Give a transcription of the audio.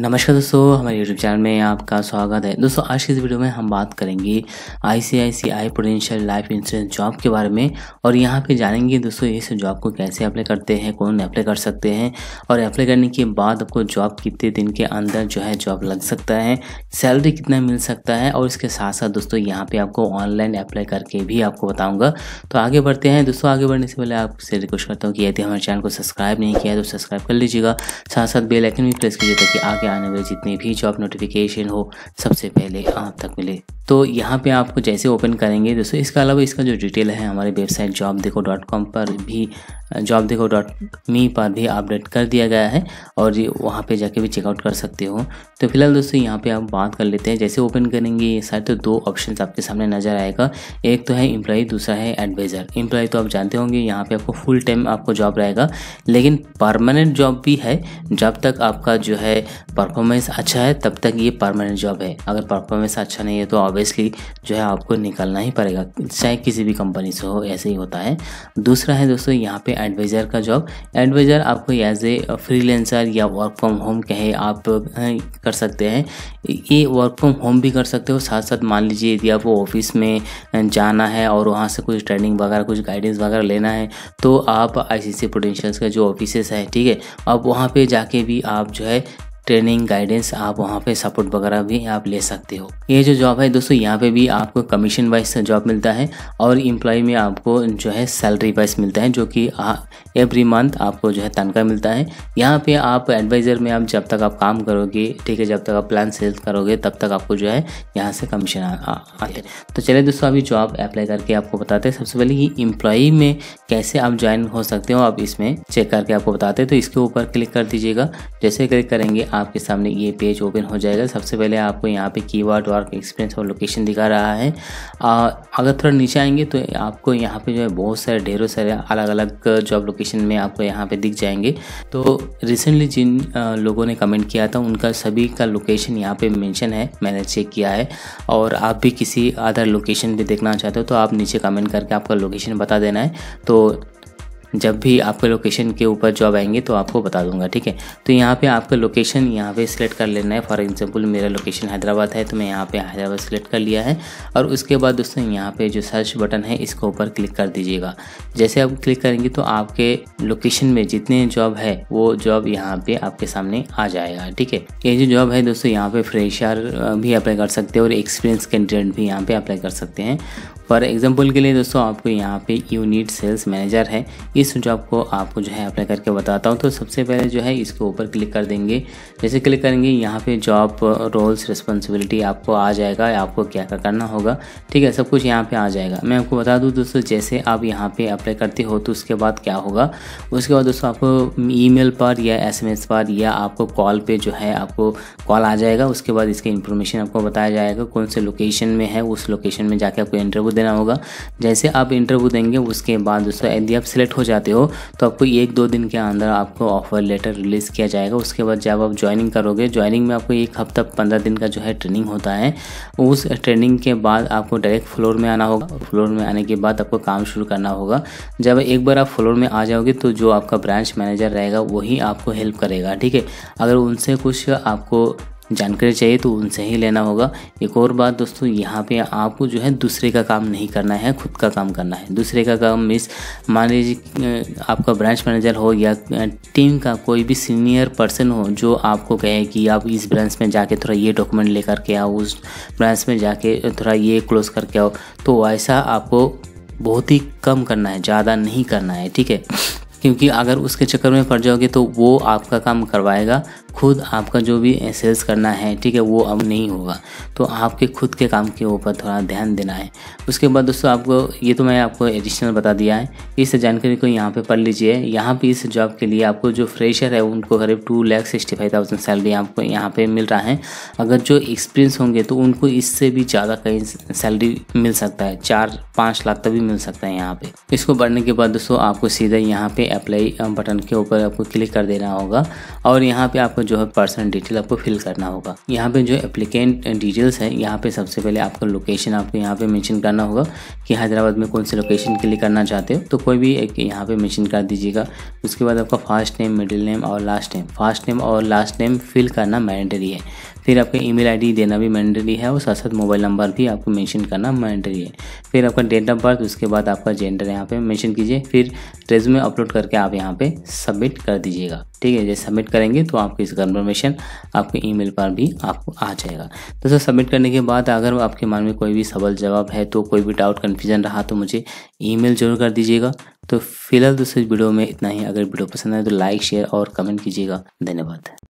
नमस्कार दोस्तों हमारे YouTube चैनल में आपका स्वागत है दोस्तों आज की इस वीडियो में हम बात करेंगे I C I C I Prudential Life Insurance job के बारे में और यहाँ पे जानेंगे दोस्तों इस जॉब को कैसे अप्लाई करते हैं कौन अप्लाई कर सकते हैं और अप्लाई करने के बाद आपको जॉब कितने दिन के अंदर जो है जॉब लग सकता है सैलरी कितना मिल सकता है और इसके साथ साथ दोस्तों यहाँ पर आपको ऑनलाइन अप्लाई करके भी आपको बताऊँगा तो आगे बढ़ते हैं दोस्तों आगे बढ़ने से पहले आपसे रिक्वेस्ट करता हूँ कि यदि हमारे चैनल को सब्सक्राइब नहीं किया है तो सब्सक्राइब कर लीजिएगा साथ साथ बेलाइकन भी प्रेस कीजिए ताकि आगे आने वाली जितनी भी जॉब नोटिफिकेशन हो सबसे पहले आप तक मिले तो यहाँ पे आपको जैसे ओपन करेंगे दोस्तों इसके अलावा इसका जो डिटेल है हमारे website job Dekho dot com पर भी जॉब देखो डॉट मी पर भी अपडेट कर दिया गया है और ये वहाँ पे जाके भी चेकआउट कर सकते हो तो फिलहाल दोस्तों यहाँ पे आप बात कर लेते हैं जैसे ओपन करेंगे ये सारे तो दो ऑप्शन आपके सामने नज़र आएगा एक तो है एम्प्लॉय दूसरा है एडवाइज़र एम्प्लॉय तो आप जानते होंगे यहाँ पर आपको फुल टाइम आपको जॉब रहेगा लेकिन परमानेंट जॉब भी है जब तक आपका जो है परफॉर्मेंस अच्छा है तब तक ये परमानेंट जॉब है अगर परफॉर्मेंस अच्छा नहीं है तो ऑब्वियसली जो है आपको निकलना ही पड़ेगा चाहे किसी भी कंपनी से हो ऐसे ही होता है दूसरा है दोस्तों यहाँ पे एडवाइज़र का जॉब एडवाइज़र आपको एज ए फ्रीलेंसर या वर्क फ्रॉम होम कहे आप कर सकते हैं ये वर्क फ्रॉम होम भी कर सकते हो साथ साथ मान लीजिए यदि आपको ऑफिस में जाना है और वहाँ से कुछ ट्रेनिंग वगैरह कुछ गाइडेंस वगैरह लेना है तो आप आई सी पोटेंशियल्स का जो ऑफिसेस है ठीक है आप वहाँ पर जाके भी आप जो है ट्रेनिंग गाइडेंस आप वहाँ पे सपोर्ट वगैरह भी आप ले सकते हो ये जो जॉब है दोस्तों यहाँ पे भी आपको कमीशन वाइज जॉब मिलता है और इम्प्लॉय में आपको जो है सैलरी वाइज मिलता है जो कि एवरी मंथ आपको जो है तनख्वाह मिलता है यहाँ पे आप एडवाइज़र में आप जब तक आप काम करोगे ठीक है जब तक आप प्लान सेल करोगे तब तक आपको जो है यहाँ से कमीशन आते हैं तो चलिए दोस्तों अभी जॉब अप्लाई करके आपको बताते हैं सबसे पहले कि इम्प्लॉई में कैसे आप ज्वाइन हो सकते हो आप इसमें चेक करके आपको बताते हैं तो इसके ऊपर क्लिक कर दीजिएगा जैसे क्लिक करेंगे आपके सामने ये पेज ओपन हो जाएगा सबसे पहले आपको यहाँ पे कीवर्ड वर्क एक्सपीरियंस और लोकेशन दिखा रहा है आ, अगर थोड़ा नीचे आएंगे तो आपको यहाँ पे जो है बहुत सारे ढेरों सारे अलग अलग जॉब लोकेशन में आपको यहाँ पे दिख जाएंगे तो रिसेंटली जिन लोगों ने कमेंट किया था उनका सभी का लोकेशन यहाँ पे मेंशन है मैंने चेक किया है और आप भी किसी अदर लोकेशन भी देखना चाहते हो तो आप नीचे कमेंट करके आपका लोकेशन बता देना है तो जब भी आपके लोकेशन के ऊपर जॉब आएंगे तो आपको बता दूंगा ठीक है तो यहाँ पे आपका लोकेशन यहाँ पे सिलेक्ट कर लेना है फॉर एग्जांपल मेरा लोकेशन हैदराबाद है तो मैं यहाँ पे हैदराबाद सिलेक्ट कर लिया है और उसके बाद दोस्तों यहाँ पे जो सर्च बटन है इसके ऊपर क्लिक कर दीजिएगा जैसे आप क्लिक करेंगे तो आपके लोकेशन में जितने जॉब है वो जॉब यहाँ पे आपके सामने आ जाएगा ठीक है ये जो जॉब है दोस्तों यहाँ पे फ्रेशर भी अप्लाई कर सकते हैं और एक्सपीरियंस कैंडिडेट भी यहाँ पे अप्लाई कर सकते हैं फॉर एग्ज़ाम्पल के लिए दोस्तों आपको यहाँ पे यूनिट सेल्स मैनेजर है इस जॉब को आपको जो है अप्लाई करके बताता हूँ तो सबसे पहले जो है इसके ऊपर क्लिक कर देंगे जैसे क्लिक करेंगे यहाँ पे जॉब रोल्स रिस्पॉन्सिबिलिटी आपको आ जाएगा आपको क्या क्या करना होगा ठीक है सब कुछ यहाँ पे आ जाएगा मैं आपको बता दूँ दोस्तों जैसे आप यहाँ पे अप्लाई करते हो तो उसके बाद क्या होगा उसके बाद दोस्तों आपको ई पर या एस पर या आपको कॉल पर जो है आपको कॉल आ जाएगा उसके बाद इसकी इन्फॉर्मेशन आपको बताया जाएगा कौन से लोकेशन में है उस लोकेशन में जाके आपको इंटरव्यू देना होगा जैसे आप इंटरव्यू देंगे उसके बाद दोस्तों यदि आप सिलेक्ट हो जाते हो तो आपको एक दो दिन के अंदर आपको ऑफर लेटर रिलीज़ किया जाएगा उसके बाद जब आप ज्वाइनिंग करोगे ज्वाइनिंग में आपको एक हफ्ता पंद्रह दिन का जो है ट्रेनिंग होता है उस ट्रेनिंग के बाद आपको डायरेक्ट फ्लोर में आना होगा फ्लोर में आने के बाद आपको काम शुरू करना होगा जब एक बार आप फ्लोर में आ जाओगे तो जो आपका ब्रांच मैनेजर रहेगा वही आपको हेल्प करेगा ठीक है अगर उनसे कुछ आपको जानकारी चाहिए तो उनसे ही लेना होगा एक और बात दोस्तों यहाँ पे आपको जो है दूसरे का काम नहीं करना है खुद का काम करना है दूसरे का काम मीन्स मान लीजिए आपका ब्रांच मैनेजर हो या टीम का कोई भी सीनियर पर्सन हो जो आपको कहे कि आप इस ब्रांच में जाके थोड़ा ये डॉक्यूमेंट लेकर के आओ उस ब्रांच में जाके थोड़ा ये क्लोज करके आओ तो ऐसा आपको बहुत ही कम करना है ज़्यादा नहीं करना है ठीक है क्योंकि अगर उसके चक्कर में पड़ जाओगे तो वो आपका काम करवाएगा खुद आपका जो भी सेल्स करना है ठीक है वो अब नहीं होगा तो आपके खुद के काम के ऊपर थोड़ा ध्यान देना है उसके बाद दोस्तों आपको ये तो मैं आपको एडिशनल बता दिया है इस जानकारी को यहाँ पे पढ़ लीजिए यहाँ पे इस जॉब के लिए आपको जो फ्रेशर है उनको करीब two lakh sixty five thousand salary आपको यहाँ पे मिल रहा है अगर जो एक्सपीरियंस होंगे तो उनको इससे भी ज़्यादा कहीं सैलरी मिल सकता है चार पाँच लाख तक भी मिल सकता है यहाँ पे इसको बढ़ने के बाद दोस्तों आपको सीधा यहाँ पे अप्लाई बटन के ऊपर आपको क्लिक कर देना होगा और यहाँ पे आपको जो है पर्सनल डिटेल आपको फिल करना होगा यहाँ पे जो एप्लीकेंट डिटेल्स है यहाँ पे सबसे पहले आपका लोकेशन आपको यहाँ पे मेंशन करना होगा कि हैदराबाद में कौन से लोकेशन के लिए करना चाहते हो तो कोई भी एक यहाँ पे मेंशन कर दीजिएगा उसके बाद आपका फर्स्ट नेम मिडिल नेम और लास्ट नेम फर्स्ट नेम और लास्ट नेम फिल करना मैंडेटरी है फिर आपका ईमेल आईडी देना भी मैंडेटरी है और साथ साथ मोबाइल नंबर भी आपको मेंशन करना मैंडेटरी है फिर आपका डेट ऑफ बर्थ उसके बाद आपका जेंडर यहाँ पे मेंशन कीजिए फिर रेज्यूमे अपलोड करके आप यहाँ पे सबमिट कर दीजिएगा ठीक है जैसे सबमिट करेंगे तो आपकी इस कन्फर्मेशन आपके ईमेल पर भी आपको आ जाएगा तो सर सबमिट करने के बाद अगर आपके मन में कोई भी सवाल जवाब है तो कोई भी डाउट कन्फ्यूजन रहा तो मुझे ईमेल जरूर कर दीजिएगा तो फिलहाल दोस्तों इस वीडियो में इतना ही अगर वीडियो पसंद आए तो लाइक शेयर और कमेंट कीजिएगा धन्यवाद